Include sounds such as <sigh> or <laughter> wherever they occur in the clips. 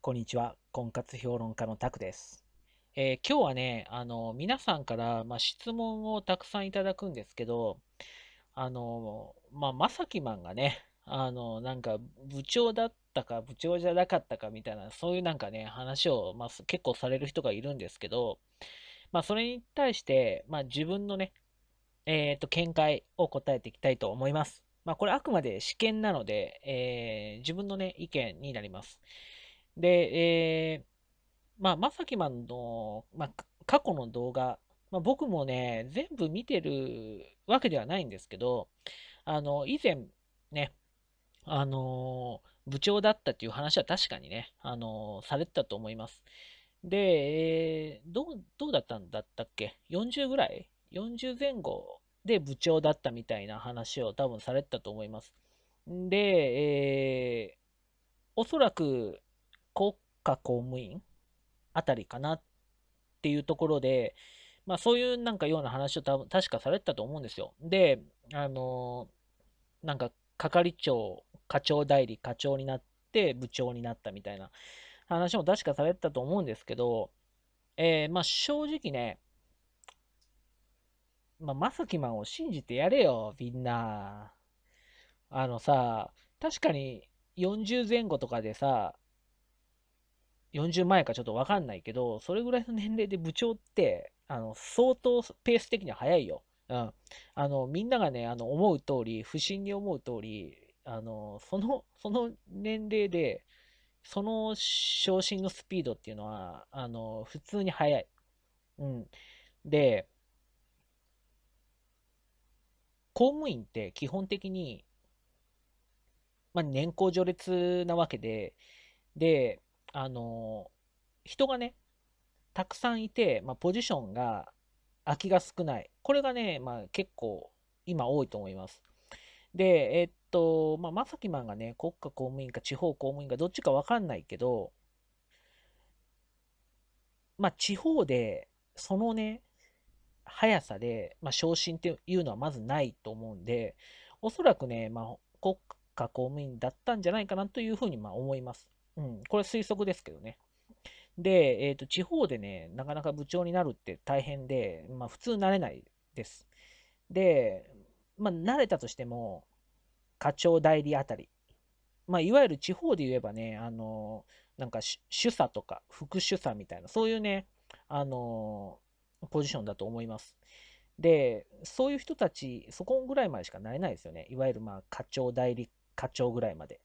こんにちは。婚活評論家のタクです。えー、今日はね、あの、皆さんから、まあ、質問をたくさんいただくんですけど、あの、まあ、まさきマンがね、あの、なんか、部長だったか、部長じゃなかったかみたいな、そういうなんかね、話を、まあ、結構される人がいるんですけど、まあ、それに対して、まあ、自分のね、えー、と、見解を答えていきたいと思います。まあ、これあくまで試験なので、えー、自分のね、意見になります。で、えー、まあ、まさきまんの、まあ、過去の動画、まあ、僕もね、全部見てるわけではないんですけど、あの、以前、ね、あのー、部長だったっていう話は確かにね、あのー、されてたと思います。で、えー、どう、どうだったんだったっけ ?40 ぐらい ?40 前後で部長だったみたいな話を多分されてたと思います。で、えおそらく国家公務員あたりかなっていうところで、まあ、そういうなんかような話を多分確かされてたと思うんですよ。で、あのー、なんか係長、課長代理、課長になって部長になったみたいな話も確かされてたと思うんですけど、えー、まあ、正直ね、まあ、マサキマンを信じてやれよ、みんな。あのさ、確かに40前後とかでさ、40前かちょっとわかんないけど、それぐらいの年齢で部長って、あの、相当ペース的には早いよ。うん。あの、みんながね、あの、思う通り、不審に思う通り、あの、その、その年齢で、その昇進のスピードっていうのは、あの、普通に速い。うん。で、公務員って基本的に、まあ、年功序列なわけで、で、あの人がね、たくさんいて、まあ、ポジションが空きが少ない。これがね、まあ、結構今多いと思います。で、えっと、まあ、さきんがね、国家公務員か地方公務員かどっちかわかんないけど、まあ、地方で、そのね、速さで、まあ、昇進っていうのはまずないと思うんで、おそらくね、まあ、国家公務員だったんじゃないかなというふうにまあ思います。うん、これ推測ですけどね。で、えーと、地方でね、なかなか部長になるって大変で、まあ、普通なれないです。で、まあ、慣れたとしても、課長代理あたり、まあ、いわゆる地方で言えばね、あのなんか主査とか副主査みたいな、そういうね、あのポジションだと思います。で、そういう人たち、そこぐらいまでしかなれないですよね。いわゆるまあ課長代理課長ぐらいまで。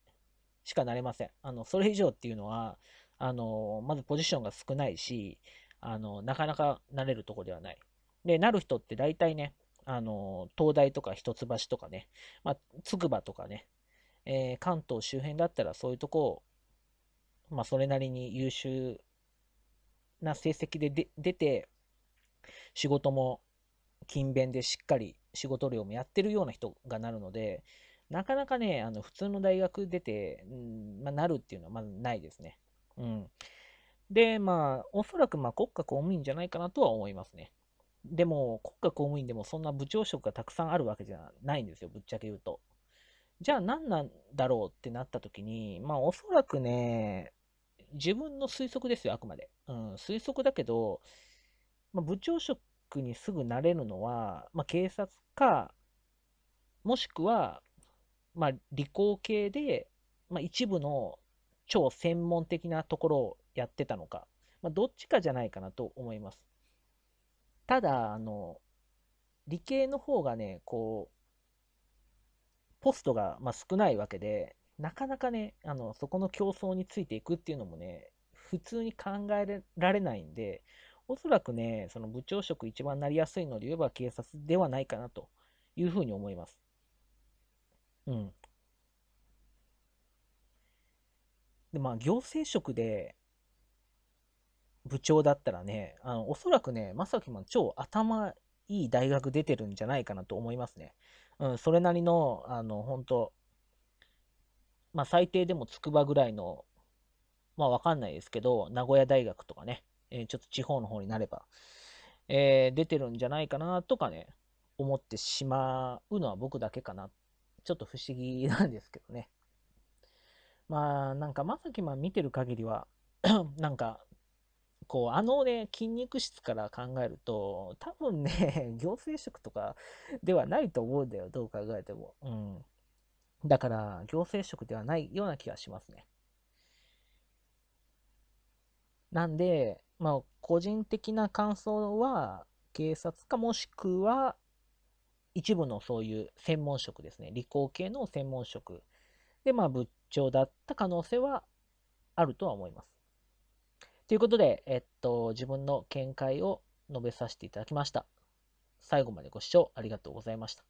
しかなれません。あの、それ以上っていうのは、あの、まずポジションが少ないし、あの、なかなかなれるとこではない。で、なる人って大体ね、あの、東大とか一橋とかね、まあ、つくばとかね、えー、関東周辺だったらそういうとこを、まあ、それなりに優秀な成績で出て、仕事も勤勉でしっかり仕事量もやってるような人がなるので、なかなかね、あの普通の大学出て、うんまあ、なるっていうのはまずないですね。うん。で、まあ、おそらくまあ国家公務員じゃないかなとは思いますね。でも、国家公務員でもそんな部長職がたくさんあるわけじゃないんですよ、ぶっちゃけ言うと。じゃあ何なんだろうってなった時に、まあおそらくね、自分の推測ですよ、あくまで。うん、推測だけど、まあ、部長職にすぐなれるのは、まあ、警察か、もしくはまあ、理工系で、まあ、一部の超専門的なところをやってたのか、まあ、どっちかじゃないかなと思います。ただ、あの、理系の方がね、こう、ポストが、まあ少ないわけで、なかなかね、あの、そこの競争についていくっていうのもね、普通に考えられないんで、おそらくね、その部長職一番なりやすいので言えば警察ではないかなというふうに思います。うん。で、まあ、行政職で、部長だったらね、あの、おそらくね、まさきも超頭いい大学出てるんじゃないかなと思いますね。うん、それなりの、あの、本当まあ、最低でも筑波ぐらいの、まあ、わかんないですけど、名古屋大学とかね、えー、ちょっと地方の方になれば、えー、出てるんじゃないかなとかね、思ってしまうのは僕だけかなちょっと不思議なんですけどね。まあ、なんか、まさきまん見てる限りは <clears throat> なんか、こう、あのね、筋肉質から考えると、多分ね、<laughs> 行政職とかではないと思うんだよ、どう考えても。うん。だから、行政職ではないような気がしますね。なんで、まあ、個人的な感想は、警察かもしくは、一部のそういう専門職ですね、理工系の専門職で、まあ、仏長だった可能性はあるとは思います。ということで、えっと、自分の見解を述べさせていただきました。最後までご視聴ありがとうございました。